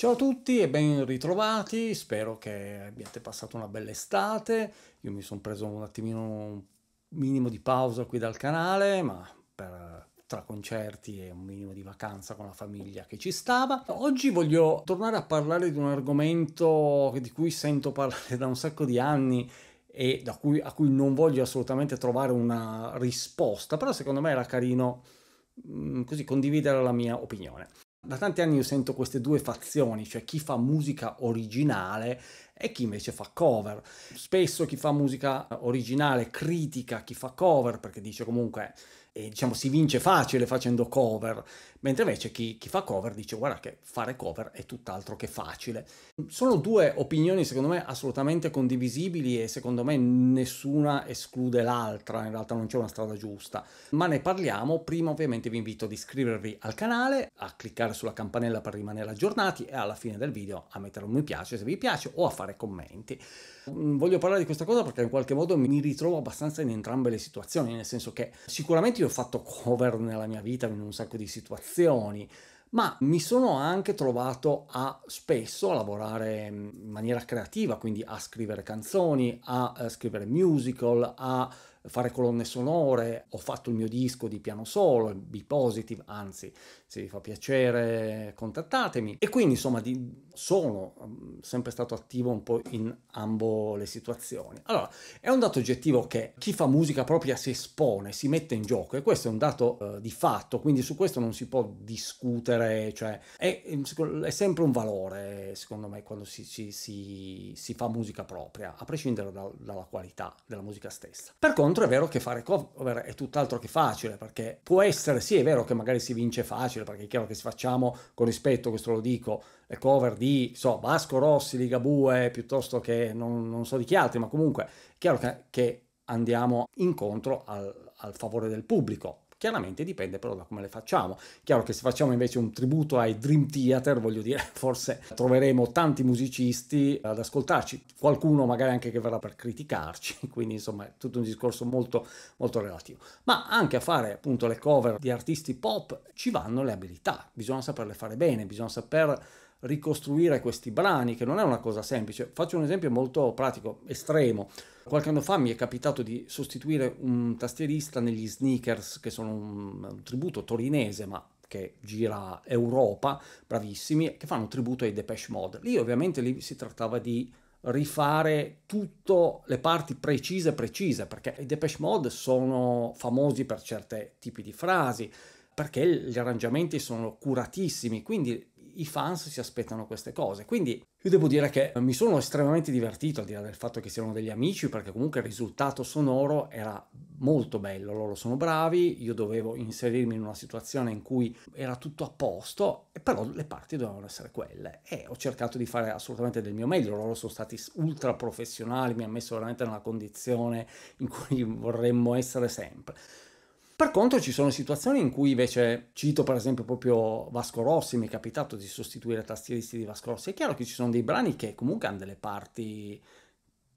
Ciao a tutti e ben ritrovati, spero che abbiate passato una bella estate, io mi sono preso un attimino un minimo di pausa qui dal canale, ma per, tra concerti e un minimo di vacanza con la famiglia che ci stava. Oggi voglio tornare a parlare di un argomento di cui sento parlare da un sacco di anni e cui, a cui non voglio assolutamente trovare una risposta, però secondo me era carino mm, così condividere la mia opinione. Da tanti anni io sento queste due fazioni, cioè chi fa musica originale e chi invece fa cover. Spesso chi fa musica originale critica chi fa cover perché dice comunque eh, diciamo si vince facile facendo cover, mentre invece chi, chi, fa cover dice guarda che fare cover è tutt'altro che facile. Sono due opinioni secondo me assolutamente condivisibili e secondo me nessuna esclude l'altra, in realtà non c'è una strada giusta, ma ne parliamo. Prima ovviamente vi invito ad iscrivervi al canale, a cliccare sulla campanella per rimanere aggiornati e alla fine del video a mettere un mi piace se vi piace o a fare fare commenti. Mm, voglio parlare di questa cosa perché in qualche modo mi ritrovo abbastanza in entrambe le situazioni, nel senso che sicuramente io ho fatto cover nella mia vita in un sacco di situazioni, ma mi sono anche trovato a spesso a lavorare in maniera creativa, quindi a scrivere canzoni, a eh, scrivere musical, a fare colonne sonore, ho fatto il mio disco di piano solo, Be Positive, anzi se vi fa piacere contattatemi. E quindi insomma di, sono mm, sempre stato attivo un po' in ambo le situazioni. Allora, è un dato oggettivo che chi fa musica propria si espone, si mette in gioco e questo è un dato eh, di fatto, quindi su questo non si può discutere, cioè è, mm, è sempre un valore secondo me quando si, si, si, si fa musica propria, a prescindere da, dalla qualità della musica stessa. Per conto contro è vero che fare cover è tutt'altro che facile, perché può essere, sì è vero che magari si vince facile, perché è chiaro che se facciamo, con rispetto, questo lo dico, le cover di, so, Vasco Rossi, Ligabue, piuttosto che non, non so di chi altri, ma comunque è chiaro che, che andiamo incontro al, al favore del pubblico, Chiaramente dipende però da come le facciamo. Chiaro che se facciamo invece un tributo ai Dream Theater, voglio dire, forse troveremo tanti musicisti ad ascoltarci, qualcuno magari anche che verrà per criticarci, quindi insomma è tutto un discorso molto, molto relativo. Ma anche a fare appunto le cover di artisti pop ci vanno le abilità, bisogna saperle fare bene, bisogna saper ricostruire questi brani, che non è una cosa semplice. Faccio un esempio molto pratico, estremo. Qualche anno fa mi è capitato di sostituire un tastierista negli sneakers, che sono un, un tributo torinese, ma che gira Europa, bravissimi, che fanno tributo ai Depeche Mode. Lì ovviamente lì si trattava di rifare tutte le parti precise precise, perché i Depeche Mode sono famosi per certi tipi di frasi, perché gli arrangiamenti sono curatissimi, quindi i fans si aspettano queste cose. Quindi io devo dire che mi sono estremamente divertito, al di là del fatto che siano degli amici, perché comunque il risultato sonoro era molto bello, loro sono bravi, io dovevo inserirmi in una situazione in cui era tutto a posto, però le parti dovevano essere quelle e ho cercato di fare assolutamente del mio meglio, loro sono stati ultra professionali, mi hanno messo veramente nella condizione in cui vorremmo essere sempre. Per contro ci sono situazioni in cui invece, cito per esempio proprio Vasco Rossi, mi è capitato di sostituire tastieristi di Vasco Rossi, è chiaro che ci sono dei brani che comunque hanno delle parti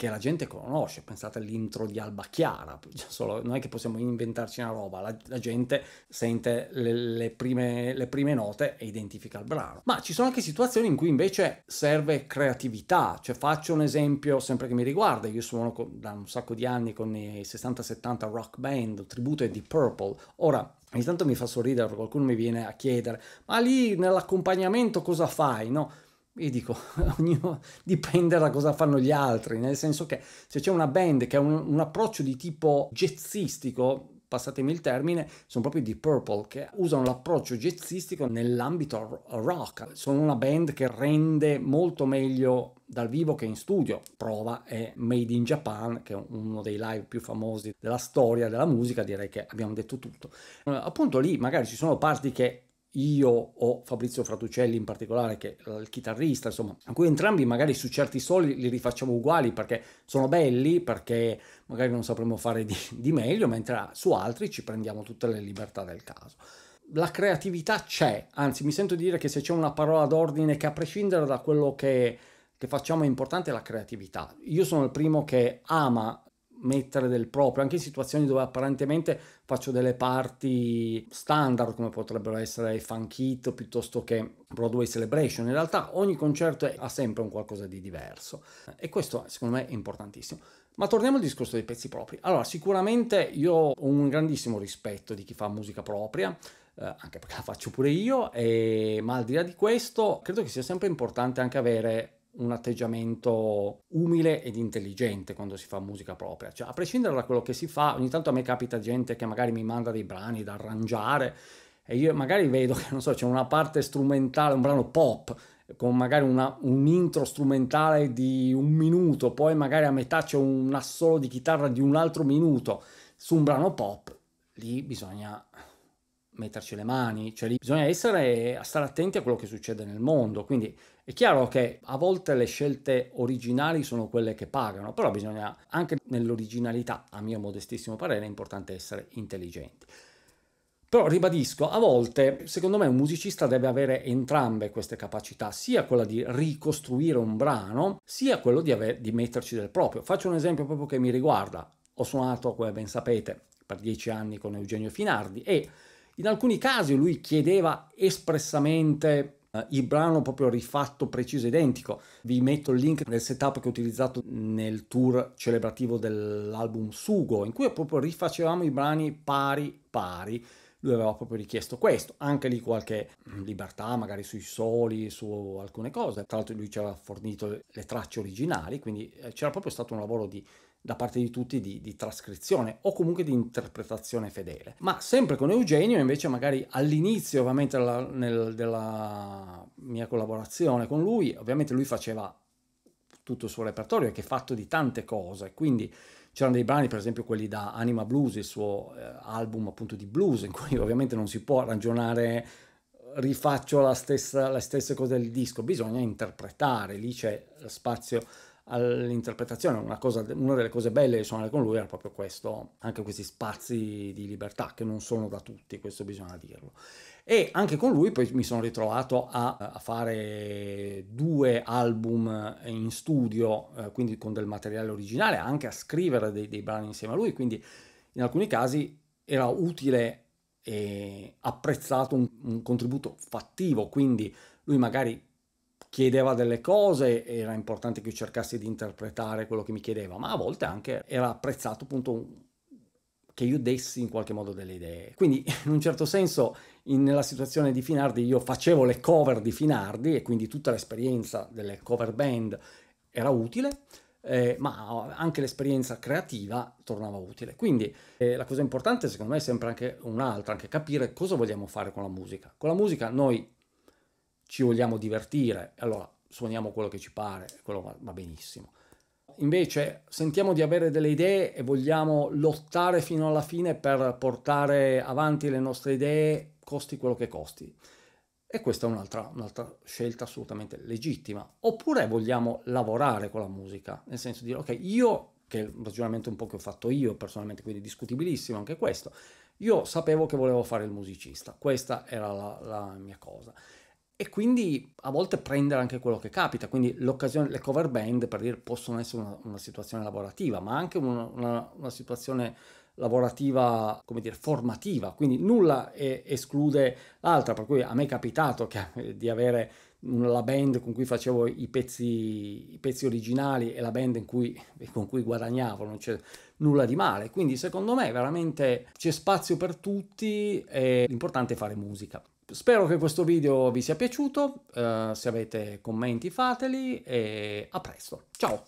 che la gente conosce, pensate all'intro di Alba Chiara, cioè Solo, non è che possiamo inventarci una roba, la, la gente sente le, le, prime, le prime note e identifica il brano. Ma ci sono anche situazioni in cui invece serve creatività, cioè faccio un esempio sempre che mi riguarda, io suono con, da un sacco di anni con i 60-70 rock band, tributo è di Purple, ora ogni tanto mi fa sorridere qualcuno mi viene a chiedere, ma lì nell'accompagnamento cosa fai? No? io dico, ognuno dipende da cosa fanno gli altri, nel senso che se c'è una band che ha un, un approccio di tipo jazzistico, passatemi il termine, sono proprio di Purple che usano l'approccio jazzistico nell'ambito rock. Sono una band che rende molto meglio dal vivo che in studio. Prova è Made in Japan, che è uno dei live più famosi della storia della musica, direi che abbiamo detto tutto. Eh, appunto lì magari ci sono parti che io o Fabrizio Fratucelli in particolare, che è il chitarrista, insomma, a cui entrambi magari su certi soli li rifacciamo uguali perché sono belli, perché magari non sapremo fare di, di meglio, mentre su altri ci prendiamo tutte le libertà del caso la creatività c'è, anzi mi sento dire che se c'è una parola d'ordine che a prescindere da quello che, che, facciamo è importante la creatività. Io sono il primo che ama mettere del proprio, anche in situazioni dove apparentemente faccio delle parti standard come potrebbero essere Funkito piuttosto che Broadway Celebration, in realtà ogni concerto ha sempre un qualcosa di diverso e questo secondo me è importantissimo. Ma torniamo al discorso dei pezzi propri. Allora, sicuramente io ho un grandissimo rispetto di chi fa musica propria, eh, anche perché la faccio pure io, e... ma al di là di questo credo che sia sempre importante anche avere un atteggiamento umile ed intelligente quando si fa musica propria, cioè a prescindere da quello che si fa, ogni tanto a me capita gente che magari mi manda dei brani da arrangiare e io magari vedo che non so, c'è una parte strumentale, un brano pop con magari una, un intro strumentale di un minuto, poi magari a metà c'è un assolo di chitarra di un altro minuto su un brano pop, lì bisogna metterci le mani, cioè lì bisogna essere a stare attenti a quello che succede nel mondo, quindi è chiaro che a volte le scelte originali sono quelle che pagano, però bisogna anche nell'originalità, a mio modestissimo parere, è importante essere intelligenti. Però ribadisco, a volte secondo me un musicista deve avere entrambe queste capacità, sia quella di ricostruire un brano, sia quello di, aver, di metterci del proprio. Faccio un esempio proprio che mi riguarda. Ho suonato, come ben sapete, per dieci anni con Eugenio Finardi e in alcuni casi lui chiedeva espressamente eh, il brano proprio rifatto preciso identico vi metto il link del setup che ho utilizzato nel tour celebrativo dell'album Sugo in cui proprio rifacevamo i brani pari pari lui aveva proprio richiesto questo, anche lì qualche mm, libertà magari sui soli, su alcune cose, tra l'altro lui ci aveva fornito le tracce originali, quindi eh, c'era proprio stato un lavoro di da parte di tutti di, di, trascrizione o comunque di interpretazione fedele. Ma sempre con Eugenio, invece, magari all'inizio, ovviamente, la, nel, della mia collaborazione con lui, ovviamente lui faceva tutto il suo repertorio, e che è fatto di tante cose, quindi c'erano dei brani, per esempio quelli da Anima Blues, il suo eh, album appunto di blues, in cui ovviamente non si può ragionare rifaccio la stessa, le stesse cose del disco, bisogna interpretare, lì c'è spazio all'interpretazione. Una, cosa, una, delle cose belle di suonare con lui era proprio questo, anche questi spazi di libertà che non sono da tutti, questo bisogna dirlo. E anche con lui poi mi sono ritrovato a, a fare due album in studio, eh, quindi con del materiale originale, anche a scrivere dei, dei brani insieme a lui, quindi in alcuni casi era utile e apprezzato un, un contributo fattivo, quindi lui magari chiedeva delle cose, era importante che io cercassi di interpretare quello che mi chiedeva, ma a volte anche era apprezzato appunto che io dessi in qualche modo delle idee. Quindi in un certo senso in, nella situazione di Finardi io facevo le cover di Finardi e quindi tutta l'esperienza delle cover band era utile, eh, ma anche l'esperienza creativa tornava utile. Quindi eh, la cosa importante secondo me è sempre anche un'altra, anche capire cosa vogliamo fare con la musica. Con la musica noi ci vogliamo divertire, allora suoniamo quello che ci pare, quello va benissimo. Invece sentiamo di avere delle idee e vogliamo lottare fino alla fine per portare avanti le nostre idee, costi quello che costi. E questa è un'altra, un'altra, scelta assolutamente legittima. Oppure vogliamo lavorare con la musica, nel senso di dire, ok, io, che è il ragionamento un po' che ho fatto io personalmente, quindi discutibilissimo anche questo, io sapevo che volevo fare il musicista, questa era la, la mia cosa e quindi a volte prendere anche quello che capita, quindi le cover band per dire possono essere una, una situazione lavorativa, ma anche una, una, una situazione lavorativa, come dire, formativa, quindi nulla è, esclude l'altra, per cui a me è capitato che, eh, di avere la band con cui facevo i pezzi, i pezzi originali e la band cui, con cui guadagnavo, non c'è nulla di male, quindi secondo me veramente c'è spazio per tutti e l'importante è fare musica. Spero che questo video vi sia piaciuto, uh, se avete commenti fateli e a presto, ciao!